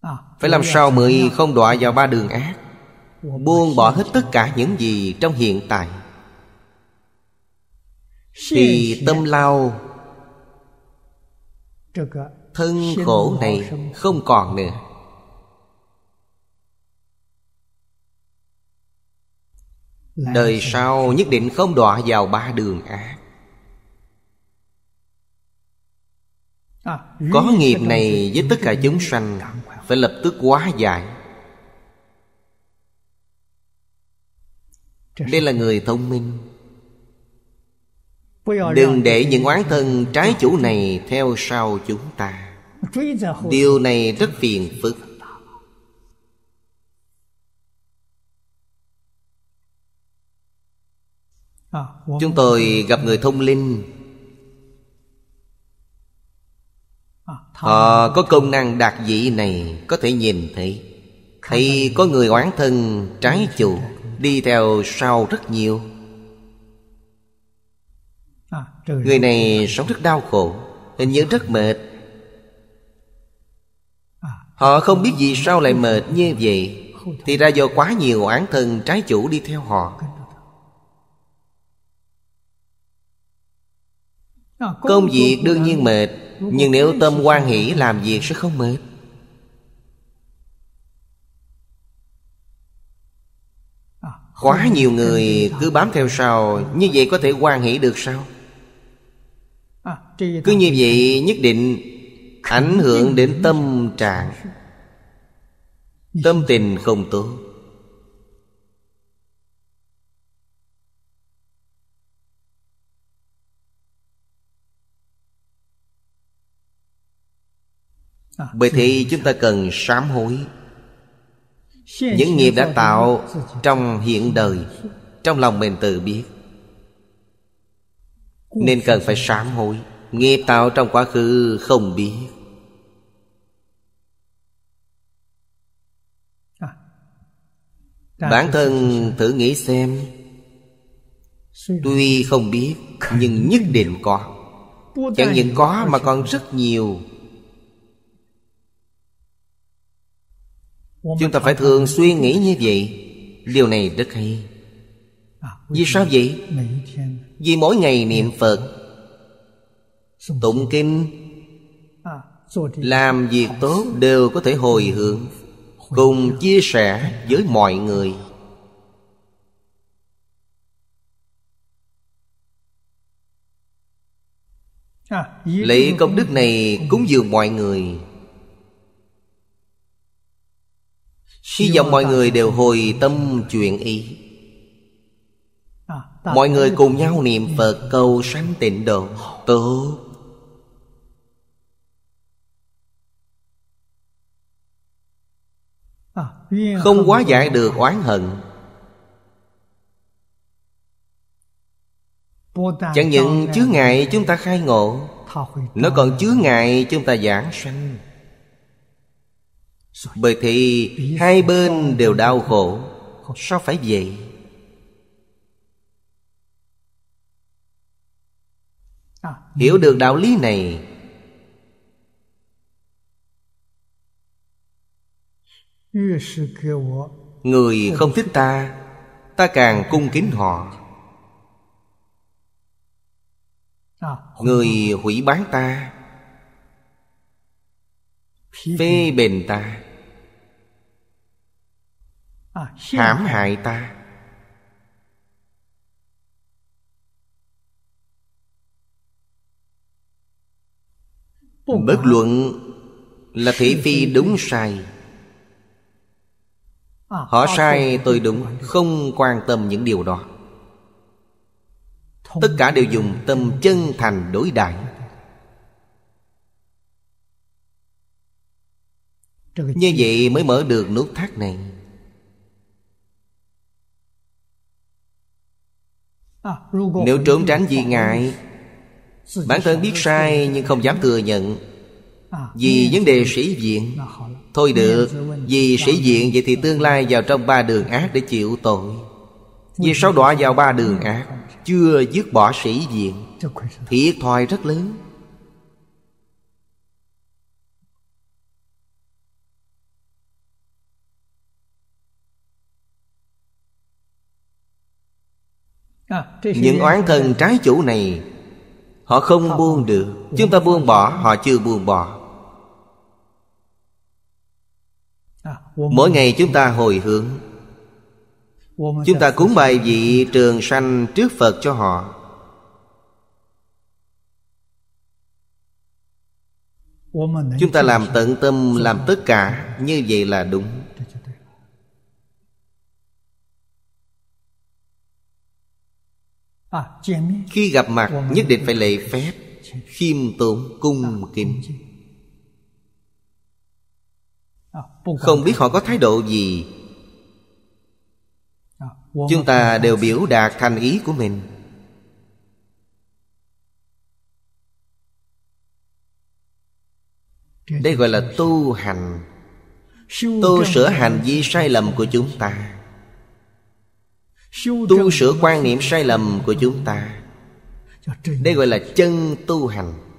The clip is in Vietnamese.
À, phải làm sao mới không đọa vào ba đường ác buông bỏ hết tất cả những gì trong hiện tại thì tâm lao thân khổ này không còn nữa đời sau nhất định không đọa vào ba đường ác à, có nghiệp này với tất cả chúng sanh phải lập tức quá giải đây là người thông minh đừng để những oán thân trái chủ này theo sau chúng ta điều này rất phiền phức chúng tôi gặp người thông linh Họ ờ, có công năng đạt dị này Có thể nhìn thấy thì có người oán thân trái chủ Đi theo sau rất nhiều Người này sống rất đau khổ Hình như rất mệt Họ không biết vì sao lại mệt như vậy Thì ra do quá nhiều oán thân trái chủ đi theo họ Công việc đương nhiên mệt nhưng nếu tâm quan hỷ làm việc sẽ không mệt à, Quá nhiều người cứ bám theo sau Như vậy có thể quan hỷ được sao à, Cứ như vậy nhất định Ảnh hưởng đến tâm trạng Tâm tình không tốt bởi thế chúng ta cần sám hối những nghiệp đã tạo trong hiện đời trong lòng mình tự biết nên cần phải sám hối nghiệp tạo trong quá khứ không biết bản thân thử nghĩ xem tuy không biết nhưng nhất định có chẳng những có mà còn rất nhiều Chúng ta phải thường suy nghĩ như vậy Điều này rất hay à, Vì sao vậy? Vì mỗi ngày niệm Phật Tụng kinh à, Làm việc tốt đều có thể hồi hướng Cùng chia sẻ với mọi người à, Lấy công đức này cúng dường mọi người Hy vọng mọi người đều hồi tâm chuyện ý Mọi người cùng nhau niệm Phật cầu sanh tịnh độ Tốt Không quá giải được oán hận Chẳng những chứa ngại chúng ta khai ngộ Nó còn chứa ngại chúng ta giảng sanh bởi thì hai bên đều đau khổ sao phải vậy hiểu được đạo lý này người không thích ta ta càng cung kính họ người hủy bán ta phê bình ta À, hãm hại ta bất luận là thị phi đúng sai à, họ sai tôi đúng không quan tâm những điều đó tất cả đều dùng tâm chân thành đối đãi như vậy mới mở được nút thắt này À, Nếu trốn tránh vì ngại Bản thân biết sai nhưng không dám thừa nhận à, Vì vấn đề sĩ diện Thôi được Vì sĩ diện vậy thì tương lai vào trong ba đường ác để chịu tội Vì sao đọa vào ba đường ác Chưa dứt bỏ sĩ diện Thiệt thòi rất lớn À, Những oán thân trái chủ này Họ không buông được Chúng ta buông bỏ Họ chưa buông bỏ à, Mỗi ngày chúng ta hồi hướng Chúng ta cúng bài vị trường sanh trước Phật cho họ Chúng ta làm tận tâm Làm tất cả Như vậy là đúng À, khi gặp mặt nhất định phải lệ phép khiêm tốn cung kính à, không biết họ có thái độ gì à, chúng ta đều biểu đạt thành ý của mình đây gọi là tu hành tu sửa hành vi sai lầm của chúng ta tu sửa quan niệm sai lầm của chúng ta đây gọi là chân tu hành